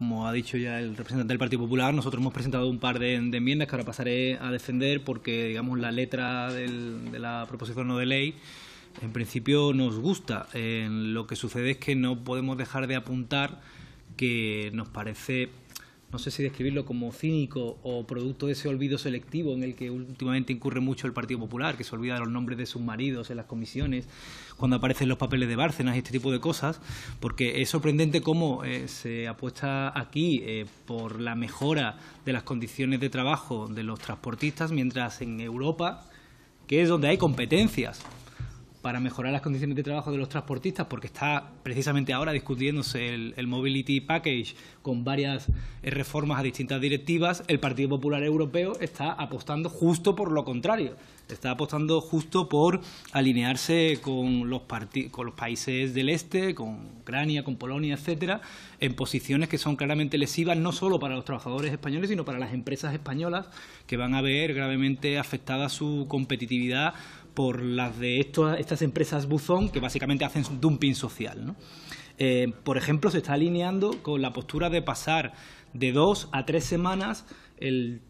como ha dicho ya el representante del Partido Popular, nosotros hemos presentado un par de, enmiendas que ahora pasaré a defender porque, digamos, la letra de la proposición no de ley en principio nos gusta. Eh, lo que sucede es que no podemos dejar de apuntar que nos parece no sé si describirlo como cínico o producto de ese olvido selectivo en el que últimamente incurre mucho el Partido Popular, que se olvida de los nombres de sus maridos en las comisiones, cuando aparecen los papeles de Bárcenas y este tipo de cosas, porque es sorprendente cómo eh, se apuesta aquí eh, por la mejora de las condiciones de trabajo de los transportistas, mientras en Europa, que es donde hay competencias para mejorar las condiciones de trabajo de los transportistas, porque está precisamente ahora discutiéndose el, Mobility Package con varias eh, reformas a distintas directivas, el Partido Popular Europeo está apostando justo por lo contrario. Está apostando justo por alinearse con los, con los países del este, con Ucrania, con Polonia, etcétera, en posiciones que son claramente lesivas no solo para los trabajadores españoles, sino para las empresas españolas que van a ver gravemente afectada su competitividad por las de estas empresas buzón que básicamente hacen dumping social. Eh, por ejemplo, se está alineando con la postura de pasar de dos a tres semanas el,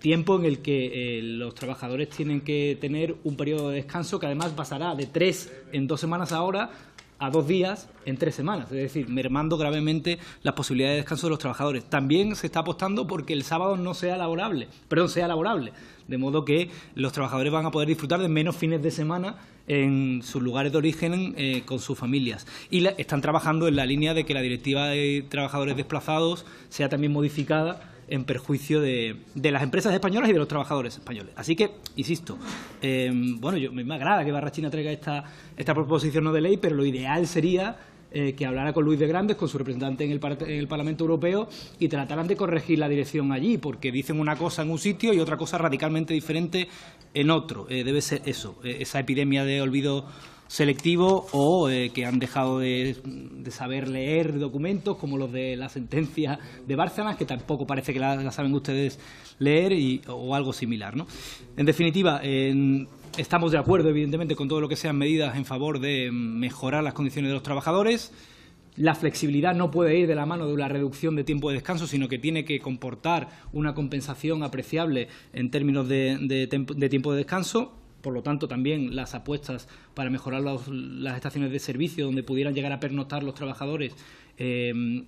tiempo en el que eh, los trabajadores tienen que tener un periodo de descanso que además pasará de tres en dos semanas ahora a dos días en tres semanas, es decir, mermando gravemente las posibilidades de descanso de los trabajadores. También se está apostando porque el sábado no sea laborable, perdón, sea laborable, de modo que los trabajadores van a poder disfrutar de menos fines de semana en sus lugares de origen eh, con sus familias. Y están trabajando en la línea de que la directiva de trabajadores desplazados sea también modificada en perjuicio de, de, las empresas españolas y de los trabajadores españoles. Así que, insisto, em, bueno, yo, me agrada que Barrachina traiga esta, esta proposición no de ley, pero lo ideal sería eh, que hablara con Luis de Grandes, con su representante en el, en el, Parlamento Europeo, y trataran de corregir la dirección allí, porque dicen una cosa en un sitio y otra cosa radicalmente diferente en otro. Eh, debe ser eso, eh, esa epidemia de olvido selectivo o eh, que han dejado de, saber leer documentos como los de la sentencia de Bárcenas, que tampoco parece que la, saben ustedes leer o algo similar. En definitiva, estamos de acuerdo, evidentemente, con todo lo que sean medidas en favor de mejorar las condiciones de los trabajadores. La flexibilidad no puede ir de la mano de una reducción de tiempo de descanso, sino que tiene que comportar una compensación apreciable en términos de tiempo de descanso por lo tanto también las apuestas para mejorar las estaciones de servicio donde pudieran llegar a pernoctar los trabajadores eh,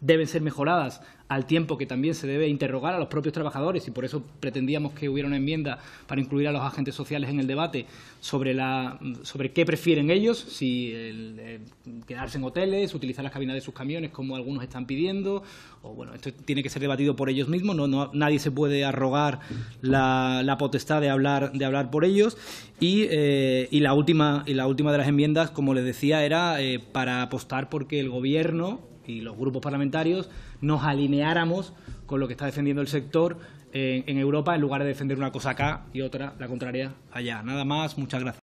deben ser mejoradas al tiempo que también se debe interrogar a los propios trabajadores y por eso pretendíamos que hubiera una enmienda para incluir a los agentes sociales en el debate sobre, la, qué prefieren ellos, si eh, quedarse en hoteles, utilizar las cabinas de sus camiones como algunos están pidiendo, o bueno, esto tiene que ser debatido por ellos mismos, no, nadie se puede arrogar la, potestad de hablar, de hablar por ellos eh, y, la última, y la última de las enmiendas, como les decía, era eh, para apostar porque el Gobierno y los grupos parlamentarios nos alineáramos con lo que está defendiendo el sector en, Europa en lugar de defender una cosa acá y otra la contraria allá. Nada más, muchas gracias.